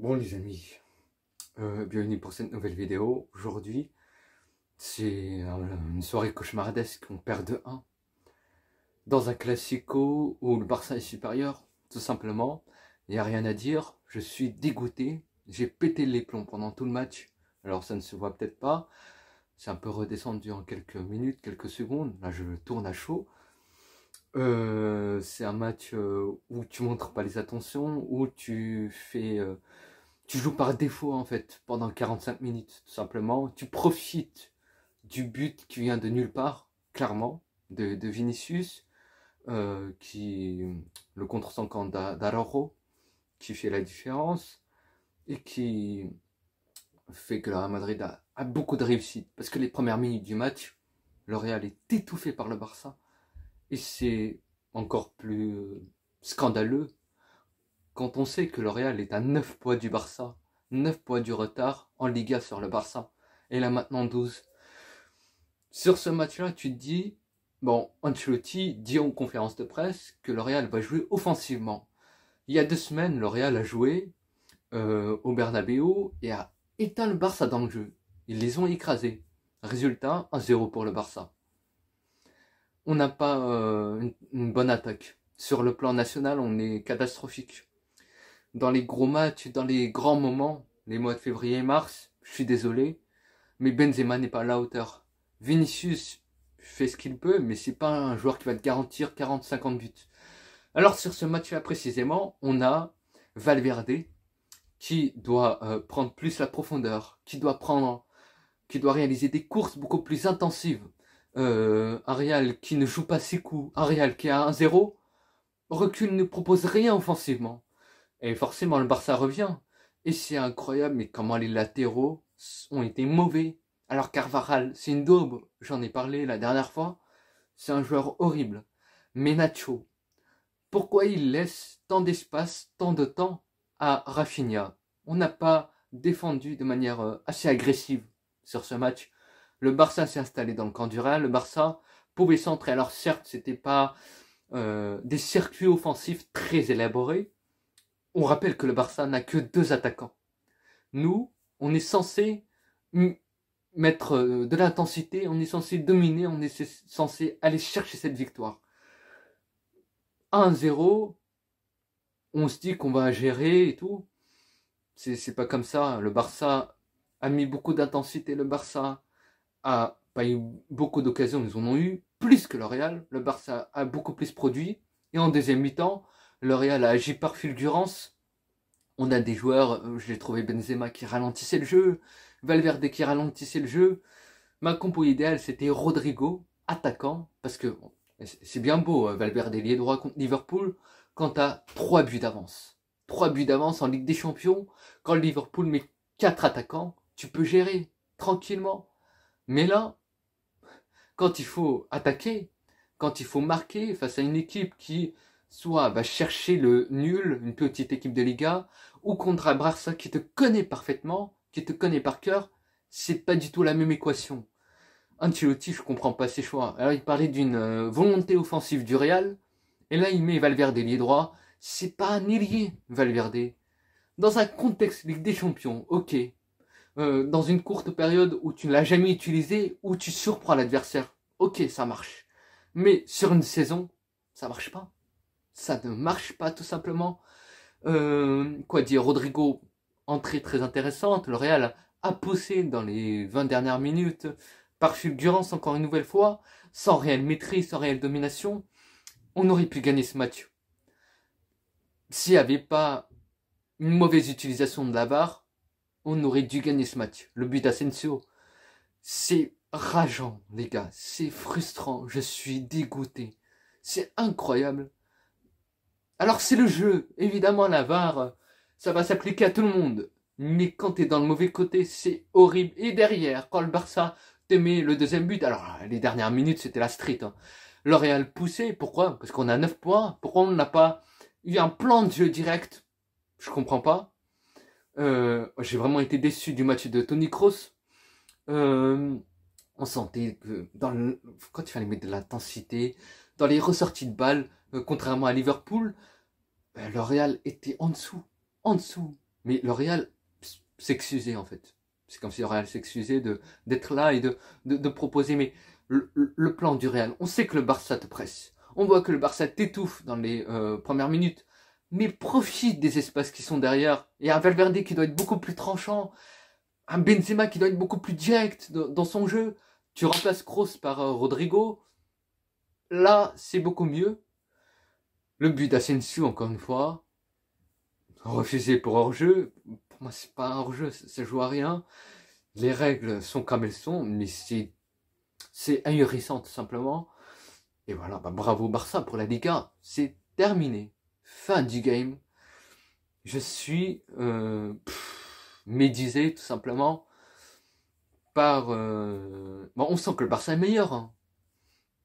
Bon les amis, euh, bienvenue pour cette nouvelle vidéo. Aujourd'hui, c'est une soirée cauchemardesque, on perd de 1. Dans un classico où le Barça est supérieur, tout simplement, il n'y a rien à dire, je suis dégoûté, j'ai pété les plombs pendant tout le match, alors ça ne se voit peut-être pas, c'est un peu redescendu en quelques minutes, quelques secondes, là je tourne à chaud. Euh, c'est un match euh, où tu montres pas les attentions, où tu fais tu joues par défaut en fait pendant 45 minutes tout simplement. Tu profites du but qui vient de nulle part, clairement, de, Vinicius, euh, qui le contre-sanquant d'Aroro, qui fait la différence et qui fait que le Real Madrid a, a, beaucoup de réussite parce que les premières minutes du match, le Real est étouffé par le Barça et c'est encore plus scandaleux quand on sait que L'Oréal est à 9 points du Barça, 9 points du retard en Liga sur le Barça, et là maintenant 12. Sur ce match-là, tu te dis, bon, Ancelotti dit en conférence de presse que L'Oréal va jouer offensivement. Il y a deux semaines, L'Oréal a joué euh, au Bernabeu et a éteint le Barça dans le jeu. Ils les ont écrasés. Résultat, 1-0 pour le Barça. On n'a pas euh, une bonne attaque. Sur le plan national, on est catastrophique dans les gros matchs, dans les grands moments, les mois de février et mars, je suis désolé, mais Benzema n'est pas à la hauteur. Vinicius fait ce qu'il peut, mais c'est pas un joueur qui va te garantir 40-50 buts. Alors sur ce match-là précisément, on a Valverde qui doit euh, prendre plus la profondeur, qui doit prendre, qui doit réaliser des courses beaucoup plus intensives. Euh, Arial qui ne joue pas ses coups, Arial qui a 1-0, recul ne propose rien offensivement. Et forcément, le Barça revient. Et c'est incroyable, mais comment les latéraux ont été mauvais. Alors Carvajal, c'est une daube, j'en ai parlé la dernière fois. C'est un joueur horrible. Mais Nacho, pourquoi il laisse tant d'espace, tant de temps à Rafinha On n'a pas défendu de manière euh, assez agressive sur ce match. Le Barça s'est installé dans le camp du Real. Le Barça pouvait centrer. Alors certes, c'était pas euh, des circuits offensifs très élaborés, on rappelle que le Barça n'a que deux attaquants. Nous, on est censé mettre euh, de l'intensité, on est censé dominer, on est censé aller chercher cette victoire. 1-0, on se dit qu'on va gérer et tout. C'est pas comme ça. Le Barça a mis beaucoup d'intensité, le Barça a pas eu beaucoup d'occasions, ils en ont eu, plus que le Real. Le Barça a beaucoup plus produit. Et en deuxième mi-temps, L'Oréal a agi par fulgurance. On a des joueurs, euh, j'ai trouvé Benzema qui ralentissait le jeu, Valverde qui ralentissait le jeu. Ma compo idéale, c'était Rodrigo, attaquant, parce que c'est bien beau, hein, Valverde lié droit contre Liverpool, quand as trois buts d'avance. Trois buts d'avance en Ligue des Champions, quand Liverpool met quatre attaquants, tu peux gérer tranquillement. Mais là, quand il faut attaquer, quand il faut marquer face à une équipe qui soit va chercher le nul, une petite équipe de Liga, ou contre un Barça qui te connaît parfaitement, qui te connaît par cœur, c'est pas du tout la même équation. Ancelotti, je comprends pas ses choix. Alors il parlait d'une euh, volonté offensive du Real, et là il met Valverde lié droit. C'est pas un ailier, Valverde. Dans un contexte Ligue des Champions, ok. Euh, dans une courte période où tu ne l'as jamais utilisé, où tu surprends l'adversaire, ok, ça marche. Mais sur une saison, ça marche pas ça ne marche pas tout simplement. Euh, quoi dire, Rodrigo, entrée très intéressante, le Real a poussé dans les 20 dernières minutes, par fulgurance encore une nouvelle fois, sans réelle maîtrise, sans réelle domination, on aurait pu gagner ce match. S'il n'y avait pas une mauvaise utilisation de la barre on aurait dû gagner ce match. Le but d'Asensio, c'est rageant, les gars, c'est frustrant, je suis dégoûté. C'est incroyable alors c'est le jeu, évidemment la VAR, euh, ça va s'appliquer à tout le monde. Mais quand es dans le mauvais côté, c'est horrible. Et derrière, quand le Barça te met le deuxième but, alors euh, les dernières minutes c'était la street. Hein. L'Oréal poussé, pourquoi Parce qu'on a 9 points, pourquoi on n'a pas eu un plan de jeu direct Je comprends pas. Euh, j'ai vraiment été déçu du match de Tony Kroos. on sentait que dans le, quand il fallait mettre de l'intensité, dans les ressorties de balles, contrairement à Liverpool, ben, L'Oréal était en dessous, en dessous. Mais L'Oréal s'excusait en fait. C'est comme si L'Oréal s'excusait d'être là et de, de, proposer mais le, plan du Real. On sait que le Barça te presse. On voit que le Barça t'étouffe dans les euh, premières minutes. Mais profite des espaces qui sont derrière. Il y a un Valverde qui doit être beaucoup plus tranchant. Un Benzema qui doit être beaucoup plus direct dans, son jeu. Tu remplaces Kroos par euh, Rodrigo. Là, c'est beaucoup mieux. Le but d'Asensio, encore une fois, refusé pour hors-jeu, pour moi c'est pas hors-jeu, ça, joue à rien. Les règles sont comme elles sont, mais c'est, c'est ahurissant tout simplement. Et voilà, bah, bravo Barça pour la dégâts. c'est terminé. Fin du game. Je suis euh, médisé tout simplement par... Euh, on sent que le Barça est meilleur. Hein.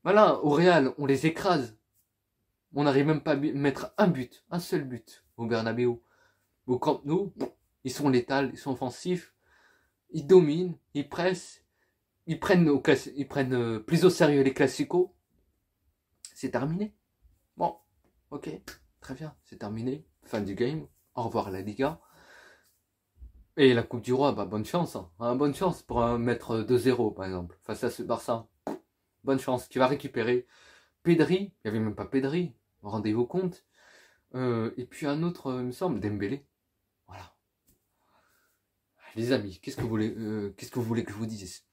Voilà, au Real, on les écrase. On n'arrive même pas à mettre un but, un seul but au Bernabeu. Au Camp Nou, ils sont létals, ils sont offensifs, ils dominent, ils pressent, ils prennent, ils prennent euh, plus au sérieux les classicaux. C'est terminé. Bon, ok, très bien, c'est terminé. Fin du game. Au revoir la Liga. Et la Coupe du Roi, bah bonne chance. Hein. Hein, bonne chance pour un euh, mettre 2-0 par exemple face à ce Barça. Bonne chance, tu vas récupérer. Pedri, il n'y avait même pas Pedri rendez-vous compte. Euh, et puis un autre, euh, il me semble, Dembélé. Voilà. Ah, les amis, qu'est-ce que vous voulez, euh, qu'est-ce que vous voulez que je vous dise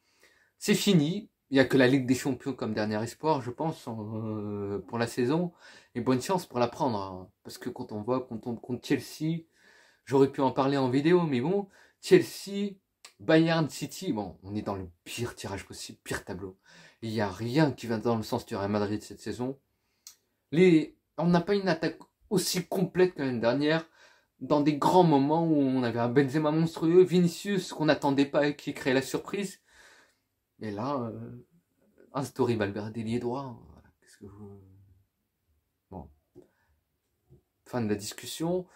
C'est fini. Il n'y a que la Ligue des Champions comme dernier espoir, je pense, pour la saison. Et bonne chance pour la prendre. Hein. Parce que quand on voit qu'on tombe contre Chelsea, j'aurais pu en parler en vidéo, mais bon, Chelsea, Bayern City, bon, on est dans le pire tirage possible, pire tableau. Il n'y a rien qui va dans le sens du Real Madrid cette saison. Les on n'a pas une attaque aussi complète que l'année dernière, dans des grands moments où on avait un Benzema monstrueux, Vinicius qu'on n'attendait pas et qui créait la surprise. Et là, euh, un story Valverde lié droit. droits. Hein, Qu'est-ce que vous... Bon. Fin de la discussion.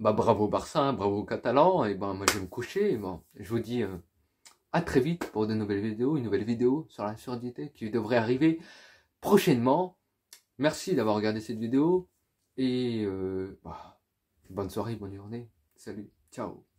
Bah bravo Barça, hein, bravo Catalan, et ben moi je vais me coucher, bon, je vous dis euh, à très vite pour de nouvelles vidéos, une nouvelle vidéo sur la surdité qui devrait arriver prochainement. Merci d'avoir regardé cette vidéo et euh, bah, bonne soirée, bonne journée. Salut, ciao